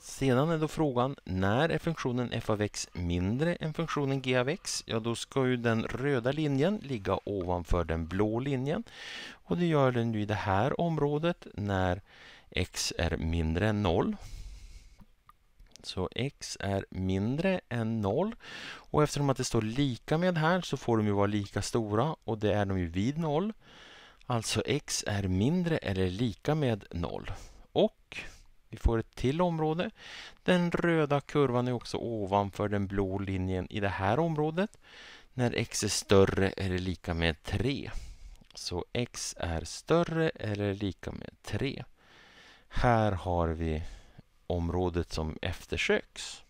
Sedan är då frågan när är funktionen f av x mindre än funktionen g av x? Ja, då ska ju den röda linjen ligga ovanför den blå linjen. Och det gör den ju i det här området när x är mindre än 0. Så x är mindre än 0. Och eftersom att det står lika med här så får de ju vara lika stora och det är de ju vid 0. Alltså x är mindre eller lika med 0. Och vi får ett till område. Den röda kurvan är också ovanför den blå linjen i det här området. När x är större eller lika med 3. Så x är större eller lika med 3. Här har vi området som eftersöks.